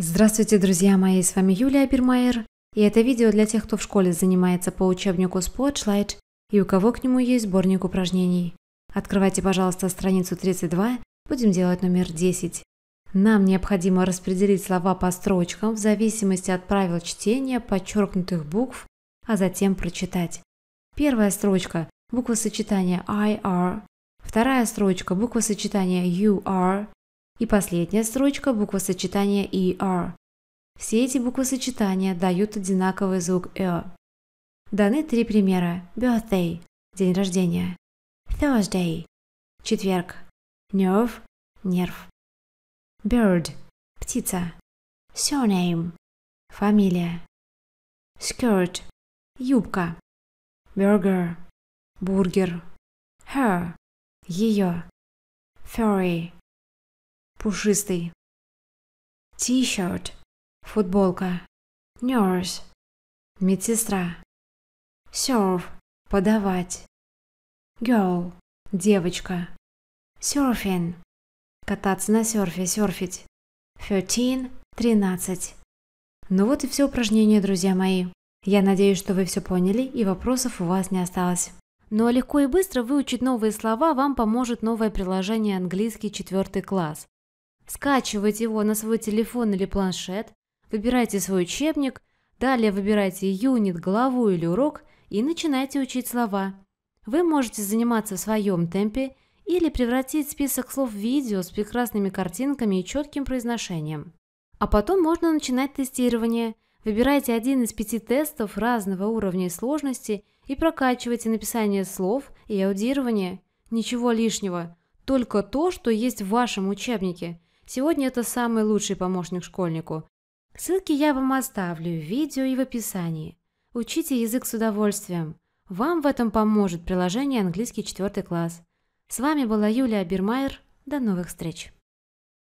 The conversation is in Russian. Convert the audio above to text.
Здравствуйте, друзья мои, с вами Юлия Бермайер, и это видео для тех, кто в школе занимается по учебнику Spotlight и у кого к нему есть сборник упражнений. Открывайте, пожалуйста, страницу 32, будем делать номер 10. Нам необходимо распределить слова по строчкам в зависимости от правил чтения подчеркнутых букв, а затем прочитать. Первая строчка – буква сочетания ir. Вторая строчка – буква сочетания ur. И последняя строчка – буквосочетание ER. Все эти буквосочетания дают одинаковый звук «э». Даны три примера. Birthday – день рождения. Thursday – четверг. Nerve – нерв. Bird – птица. Surname – фамилия. Skirt – юбка. Burger – бургер. Her – ее. Furry – пушистый. T-shirt, футболка. Nurse, медсестра. Serve, подавать. Girl, девочка. Surfing, кататься на серфе, серфить. Thirteen, тринадцать. Ну вот и все упражнения, друзья мои. Я надеюсь, что вы все поняли и вопросов у вас не осталось. Но ну а легко и быстро выучить новые слова вам поможет новое приложение «Английский четвертый класс». Скачивайте его на свой телефон или планшет, выбирайте свой учебник, далее выбирайте юнит, главу или урок и начинайте учить слова. Вы можете заниматься в своем темпе или превратить список слов в видео с прекрасными картинками и четким произношением. А потом можно начинать тестирование. Выбирайте один из пяти тестов разного уровня и сложности и прокачивайте написание слов и аудирование. Ничего лишнего, только то, что есть в вашем учебнике – Сегодня это самый лучший помощник школьнику. Ссылки я вам оставлю в видео и в описании. Учите язык с удовольствием. Вам в этом поможет приложение «Английский четвертый класс». С вами была Юлия Бирмайер. До новых встреч!